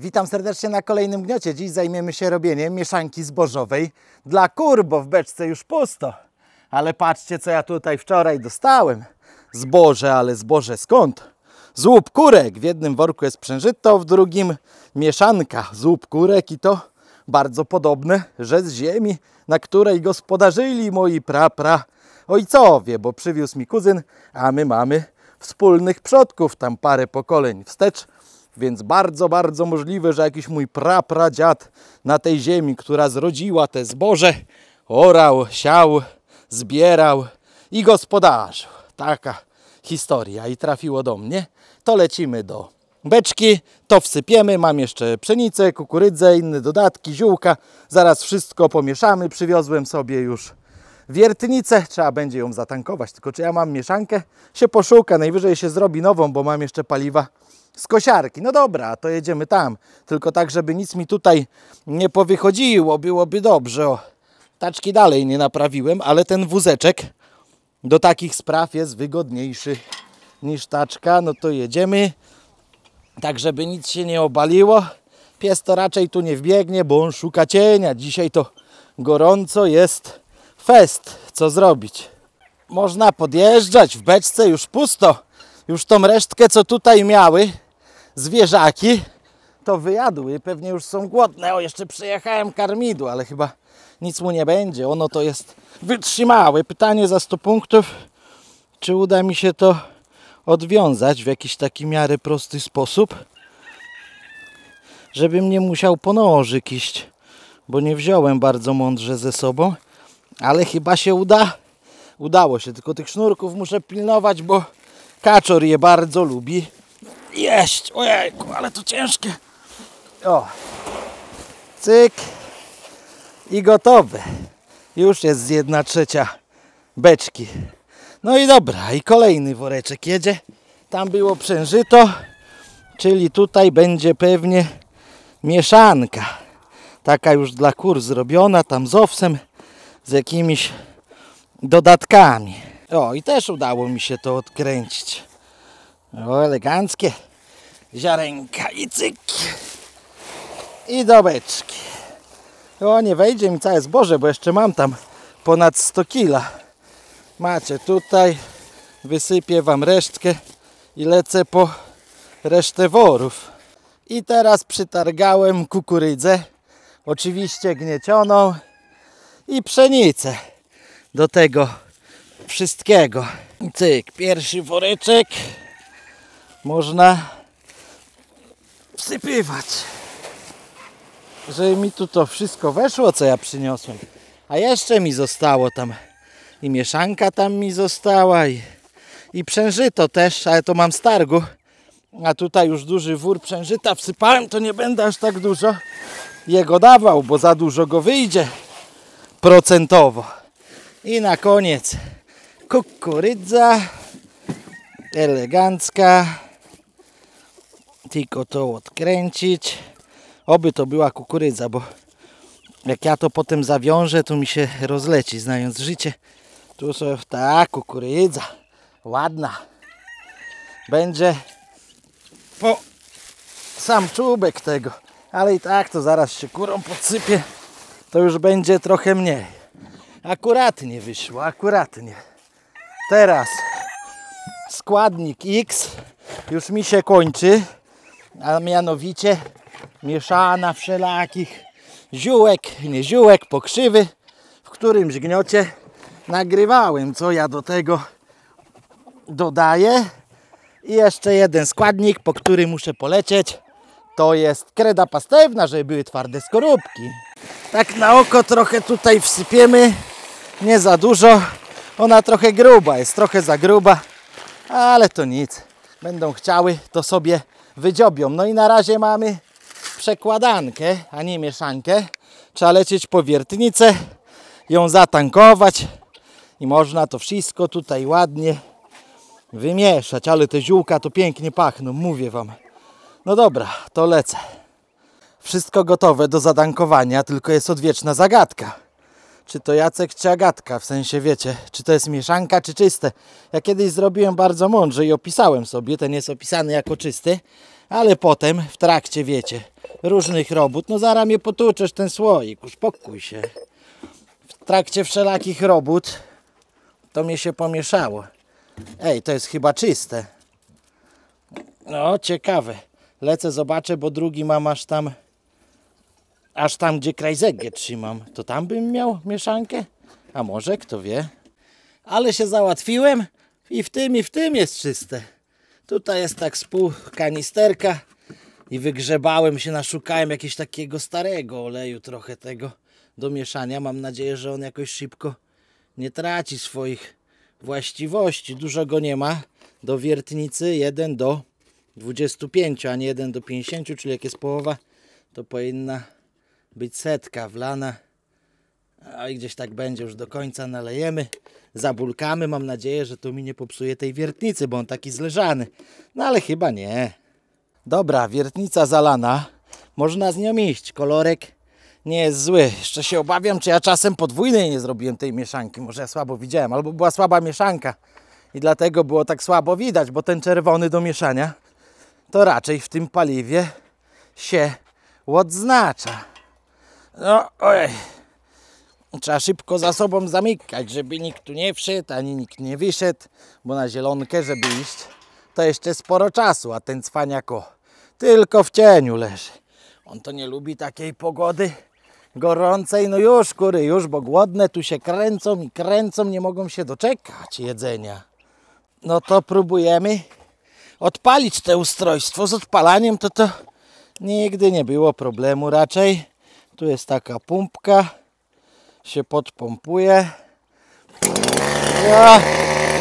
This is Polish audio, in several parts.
Witam serdecznie na kolejnym gniocie. Dziś zajmiemy się robieniem mieszanki zbożowej dla kur, bo w beczce już pusto. Ale patrzcie, co ja tutaj wczoraj dostałem. Zboże, ale zboże skąd? Z łup kurek. W jednym worku jest przężyto, w drugim mieszanka z łup kurek i to bardzo podobne, że z ziemi, na której gospodarzyli moi prapra ojcowie, bo przywiózł mi kuzyn, a my mamy wspólnych przodków, tam parę pokoleń wstecz więc bardzo, bardzo możliwe, że jakiś mój prapradziad na tej ziemi, która zrodziła te zboże, orał, siał, zbierał i gospodarzył. Taka historia i trafiło do mnie. To lecimy do beczki, to wsypiemy. Mam jeszcze pszenicę, kukurydzę, inne dodatki, ziółka. Zaraz wszystko pomieszamy. Przywiozłem sobie już wiertnicę. Trzeba będzie ją zatankować. Tylko czy ja mam mieszankę? Się poszuka. Najwyżej się zrobi nową, bo mam jeszcze paliwa z kosiarki. No dobra, to jedziemy tam. Tylko tak, żeby nic mi tutaj nie powychodziło, byłoby dobrze. O, taczki dalej nie naprawiłem, ale ten wózeczek do takich spraw jest wygodniejszy niż taczka. No to jedziemy, tak żeby nic się nie obaliło. Pies to raczej tu nie wbiegnie, bo on szuka cienia. Dzisiaj to gorąco jest fest. Co zrobić? Można podjeżdżać, w beczce już pusto. Już tą resztkę, co tutaj miały, zwierzaki to wyjadły. Pewnie już są głodne. O, jeszcze przyjechałem karmidu, ale chyba nic mu nie będzie. Ono to jest wytrzymałe. Pytanie za 100 punktów, czy uda mi się to odwiązać w jakiś taki miarę prosty sposób, żebym nie musiał po nożyk iść, bo nie wziąłem bardzo mądrze ze sobą, ale chyba się uda. Udało się, tylko tych sznurków muszę pilnować, bo kaczor je bardzo lubi. Jeść! Ojejku, ale to ciężkie. O! Cyk! I gotowy. Już jest z jedna trzecia beczki. No i dobra, i kolejny woreczek jedzie. Tam było przężyto, czyli tutaj będzie pewnie mieszanka. Taka już dla kur zrobiona, tam z owsem, z jakimiś dodatkami. O, i też udało mi się to odkręcić. O, eleganckie ziarenka i cyk. I dobeczki. O, nie wejdzie mi całe zboże, bo jeszcze mam tam ponad 100 kila. Macie tutaj, wysypię Wam resztkę i lecę po resztę worów. I teraz przytargałem kukurydzę, oczywiście gniecioną i pszenicę do tego wszystkiego. Cyk, pierwszy woreczek można wsypywać. że mi tu to wszystko weszło, co ja przyniosłem. A jeszcze mi zostało tam i mieszanka tam mi została i, i przężyto też, ale to mam z targu. A tutaj już duży wór przężyta wsypałem, to nie będę aż tak dużo jego dawał, bo za dużo go wyjdzie procentowo. I na koniec kukurydza elegancka tylko to odkręcić. Oby to była kukurydza, bo jak ja to potem zawiążę, to mi się rozleci, znając życie. Tu są ta kukurydza, ładna. Będzie po sam czubek tego, ale i tak to zaraz się kurą podsypie, to już będzie trochę mniej. Akuratnie wyszło, akuratnie. Teraz składnik X już mi się kończy a mianowicie mieszana wszelakich ziółek, nie ziółek, pokrzywy, w którym gniocie nagrywałem, co ja do tego dodaję. I jeszcze jeden składnik, po który muszę polecieć, to jest kreda pastewna, żeby były twarde skorupki. Tak na oko trochę tutaj wsypiemy, nie za dużo. Ona trochę gruba, jest trochę za gruba, ale to nic. Będą chciały, to sobie wydziobią. No i na razie mamy przekładankę, a nie mieszankę. Trzeba lecieć po wiertnicę, ją zatankować i można to wszystko tutaj ładnie wymieszać. Ale te ziółka to pięknie pachną, mówię Wam. No dobra, to lecę. Wszystko gotowe do zadankowania, tylko jest odwieczna zagadka czy to Jacek, czy Agatka, w sensie wiecie, czy to jest mieszanka, czy czyste. Ja kiedyś zrobiłem bardzo mądrze i opisałem sobie, ten jest opisany jako czysty, ale potem w trakcie, wiecie, różnych robót, no zaraz mnie potłuczesz ten słoik, uspokój się. W trakcie wszelakich robót to mnie się pomieszało. Ej, to jest chyba czyste. No, ciekawe. Lecę, zobaczę, bo drugi mam aż tam aż tam, gdzie krajzegę trzymam, to tam bym miał mieszankę? A może, kto wie? Ale się załatwiłem i w tym, i w tym jest czyste. Tutaj jest tak spół kanisterka i wygrzebałem się, naszukałem jakiegoś takiego starego oleju trochę tego do mieszania. Mam nadzieję, że on jakoś szybko nie traci swoich właściwości. Dużo go nie ma do wiertnicy 1 do 25, a nie 1 do 50, czyli jak jest połowa, to powinna być setka wlana. A gdzieś tak będzie, już do końca nalejemy, zabulkamy. Mam nadzieję, że to mi nie popsuje tej wiertnicy, bo on taki zleżany. No ale chyba nie. Dobra, wiertnica zalana. Można z nią iść. Kolorek nie jest zły. Jeszcze się obawiam, czy ja czasem podwójnej nie zrobiłem tej mieszanki. Może ja słabo widziałem, albo była słaba mieszanka. I dlatego było tak słabo widać, bo ten czerwony do mieszania to raczej w tym paliwie się odznacza. No, ojej. Trzeba szybko za sobą zamykać, żeby nikt tu nie wszedł, ani nikt nie wyszedł, bo na zielonkę, żeby iść, to jeszcze sporo czasu, a ten cwaniako tylko w cieniu leży. On to nie lubi takiej pogody gorącej, no już kury, już, bo głodne tu się kręcą i kręcą, nie mogą się doczekać jedzenia. No to próbujemy odpalić te ustrojstwo. Z odpalaniem to to nigdy nie było problemu raczej. Tu jest taka pumpka, się podpompuje. O,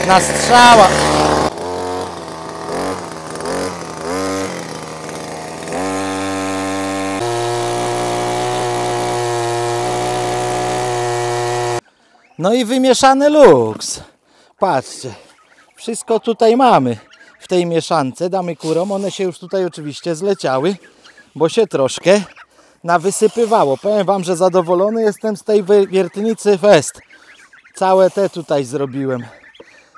na strzała. No i wymieszany luks. Patrzcie, wszystko tutaj mamy w tej mieszance. Damy kurom, one się już tutaj oczywiście zleciały, bo się troszkę nawysypywało. Powiem Wam, że zadowolony jestem z tej wiertnicy Fest. Całe te tutaj zrobiłem.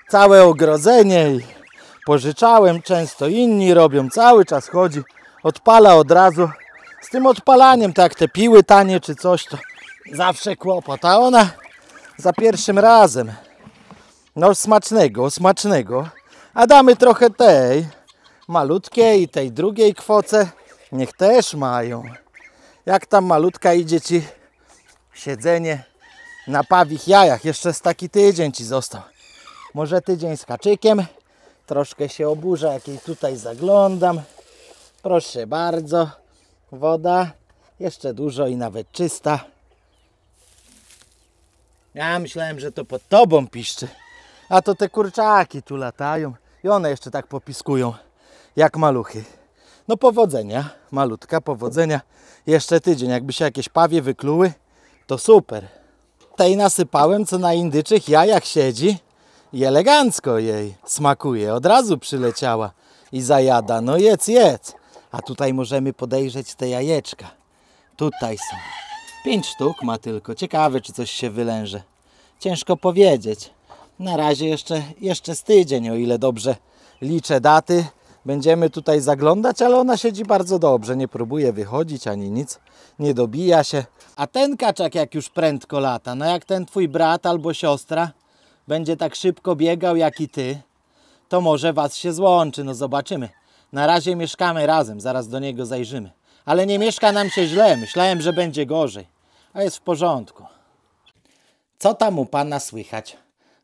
Całe ogrodzenie i pożyczałem często. Inni robią, cały czas chodzi. Odpala od razu. Z tym odpalaniem, tak te piły tanie czy coś, to zawsze kłopot. A ona za pierwszym razem. No smacznego, smacznego. A damy trochę tej malutkiej, tej drugiej kwoce. Niech też mają jak tam malutka idzie Ci siedzenie na pawich jajach. Jeszcze z taki tydzień Ci został. Może tydzień z kaczykiem. Troszkę się oburza, jakiej tutaj zaglądam. Proszę bardzo. Woda jeszcze dużo i nawet czysta. Ja myślałem, że to pod tobą piszczy. A to te kurczaki tu latają i one jeszcze tak popiskują jak maluchy. No powodzenia, malutka powodzenia. Jeszcze tydzień, jakby się jakieś pawie wykluły, to super. Tej nasypałem, co na indyczych jajach siedzi i elegancko jej smakuje. Od razu przyleciała i zajada. No jedz, jedz. A tutaj możemy podejrzeć te jajeczka. Tutaj są. Pięć sztuk ma tylko. Ciekawe, czy coś się wylęże. Ciężko powiedzieć. Na razie jeszcze, jeszcze z tydzień, o ile dobrze liczę daty będziemy tutaj zaglądać, ale ona siedzi bardzo dobrze, nie próbuje wychodzić ani nic, nie dobija się. A ten kaczak jak już prędko lata, no jak ten twój brat albo siostra będzie tak szybko biegał jak i ty, to może was się złączy, no zobaczymy. Na razie mieszkamy razem, zaraz do niego zajrzymy. Ale nie mieszka nam się źle, myślałem, że będzie gorzej, a jest w porządku. Co tam u pana słychać,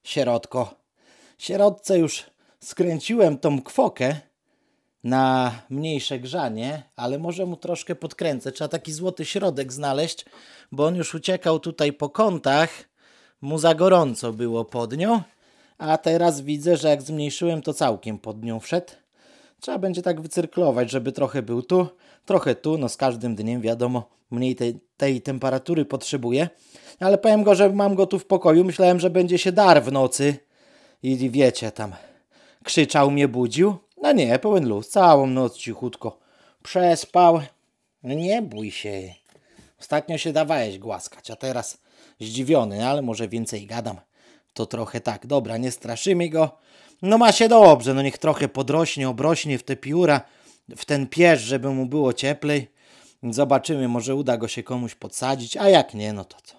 sierotko? Sierotce już skręciłem tą kwokę, na mniejsze grzanie, ale może mu troszkę podkręcę. Trzeba taki złoty środek znaleźć, bo on już uciekał tutaj po kątach, mu za gorąco było pod nią, a teraz widzę, że jak zmniejszyłem, to całkiem pod nią wszedł. Trzeba będzie tak wycyrklować, żeby trochę był tu, trochę tu, no z każdym dniem wiadomo, mniej tej, tej temperatury potrzebuje. Ale powiem go, że mam go tu w pokoju, myślałem, że będzie się dar w nocy i wiecie, tam krzyczał, mnie budził. A no nie, pełen luz. Całą noc cichutko. Przespał. No nie bój się. Ostatnio się dawałeś głaskać, a teraz zdziwiony, ale może więcej gadam. To trochę tak. Dobra, nie straszymy go. No ma się dobrze, no niech trochę podrośnie, obrośnie w te pióra, w ten pierz, żeby mu było cieplej. Zobaczymy, może uda go się komuś podsadzić, a jak nie, no to co?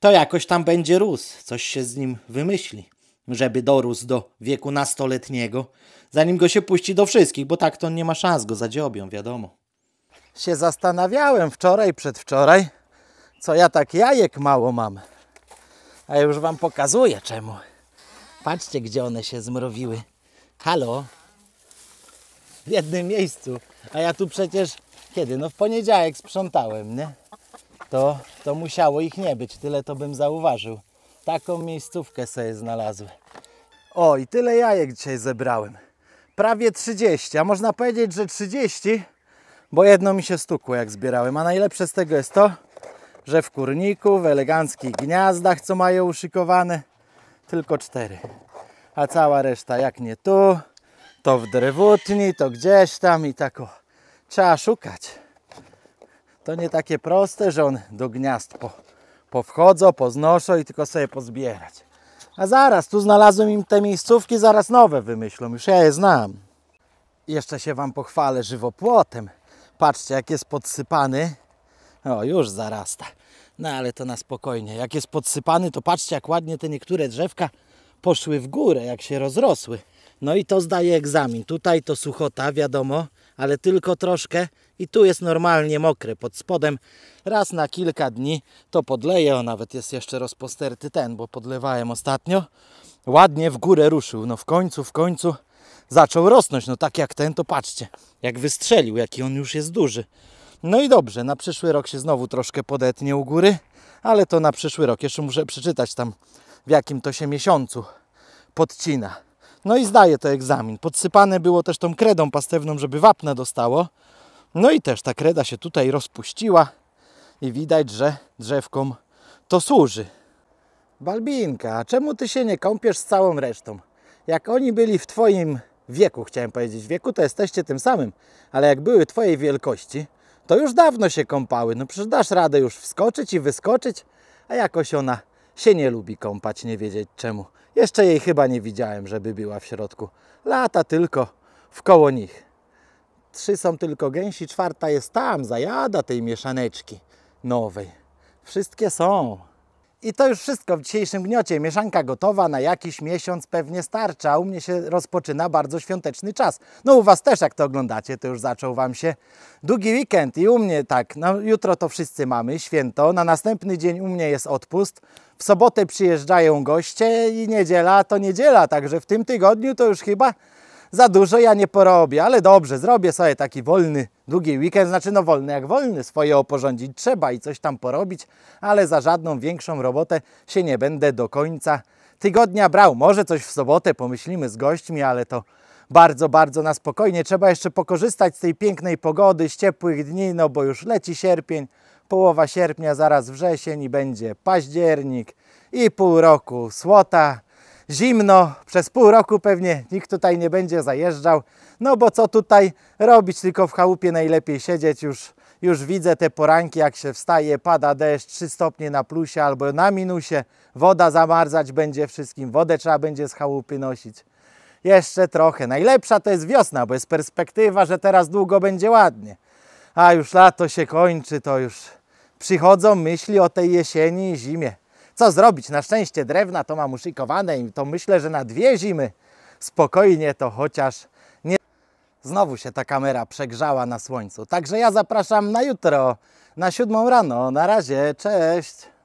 To jakoś tam będzie rósł, coś się z nim wymyśli żeby dorósł do wieku nastoletniego, zanim go się puści do wszystkich, bo tak to nie ma szans, go zadziobią, wiadomo. Się zastanawiałem wczoraj, przedwczoraj, co ja tak jajek mało mam. A już wam pokazuję czemu. Patrzcie, gdzie one się zmrowiły. Halo? W jednym miejscu. A ja tu przecież kiedy? No w poniedziałek sprzątałem, nie? To, to musiało ich nie być, tyle to bym zauważył. Taką miejscówkę sobie znalazłem. O, i tyle jajek dzisiaj zebrałem. Prawie 30, a można powiedzieć, że 30, bo jedno mi się stukło jak zbierałem. A najlepsze z tego jest to, że w kurniku, w eleganckich gniazdach, co mają uszykowane, tylko cztery. A cała reszta jak nie tu, to w drewutni, to gdzieś tam i tak o. Trzeba szukać. To nie takie proste, że on do gniazd po powchodzą, poznoszą i tylko sobie pozbierać. A zaraz, tu znalazłem im te miejscówki, zaraz nowe wymyślą, już ja je znam. Jeszcze się Wam pochwalę żywopłotem. Patrzcie, jak jest podsypany. O, już zarasta. No ale to na spokojnie. Jak jest podsypany, to patrzcie, jak ładnie te niektóre drzewka poszły w górę, jak się rozrosły. No i to zdaje egzamin. Tutaj to suchota, wiadomo, ale tylko troszkę i tu jest normalnie mokry pod spodem. Raz na kilka dni to podleję, o nawet jest jeszcze rozposterty ten, bo podlewałem ostatnio. Ładnie w górę ruszył, no w końcu, w końcu zaczął rosnąć, no tak jak ten, to patrzcie, jak wystrzelił, jaki on już jest duży. No i dobrze, na przyszły rok się znowu troszkę podetnie u góry, ale to na przyszły rok. Jeszcze muszę przeczytać tam, w jakim to się miesiącu podcina. No i zdaje to egzamin. Podsypane było też tą kredą pastewną, żeby wapna dostało. No i też ta kreda się tutaj rozpuściła i widać, że drzewkom to służy. Balbinka, czemu ty się nie kąpiesz z całą resztą? Jak oni byli w twoim wieku, chciałem powiedzieć, wieku to jesteście tym samym, ale jak były twojej wielkości, to już dawno się kąpały. No przecież dasz radę już wskoczyć i wyskoczyć, a jakoś ona się nie lubi kąpać, nie wiedzieć czemu. Jeszcze jej chyba nie widziałem, żeby była w środku. Lata tylko w koło nich. Trzy są tylko gęsi, czwarta jest tam, zajada tej mieszaneczki nowej. Wszystkie są. I to już wszystko w dzisiejszym gniocie. Mieszanka gotowa, na jakiś miesiąc pewnie starcza. u mnie się rozpoczyna bardzo świąteczny czas. No u Was też, jak to oglądacie, to już zaczął Wam się długi weekend. I u mnie tak, no jutro to wszyscy mamy, święto. Na następny dzień u mnie jest odpust. W sobotę przyjeżdżają goście i niedziela to niedziela. Także w tym tygodniu to już chyba za dużo ja nie porobię, ale dobrze, zrobię sobie taki wolny, długi weekend, znaczy no wolny jak wolny, swoje oporządzić trzeba i coś tam porobić, ale za żadną większą robotę się nie będę do końca tygodnia brał. Może coś w sobotę pomyślimy z gośćmi, ale to bardzo, bardzo na spokojnie. Trzeba jeszcze pokorzystać z tej pięknej pogody, z ciepłych dni, no bo już leci sierpień, połowa sierpnia, zaraz wrzesień i będzie październik i pół roku słota, zimno, przez pół roku pewnie nikt tutaj nie będzie zajeżdżał, no bo co tutaj robić, tylko w chałupie najlepiej siedzieć już już widzę te poranki, jak się wstaje, pada deszcz, 3 stopnie na plusie albo na minusie, woda zamarzać będzie wszystkim, wodę trzeba będzie z chałupy nosić. Jeszcze trochę. Najlepsza to jest wiosna, bo jest perspektywa, że teraz długo będzie ładnie. A już lato się kończy, to już przychodzą myśli o tej jesieni i zimie. Co zrobić? Na szczęście drewna to mam uszykowane i to myślę, że na dwie zimy spokojnie to chociaż nie... Znowu się ta kamera przegrzała na słońcu. Także ja zapraszam na jutro, na siódmą rano. Na razie, cześć!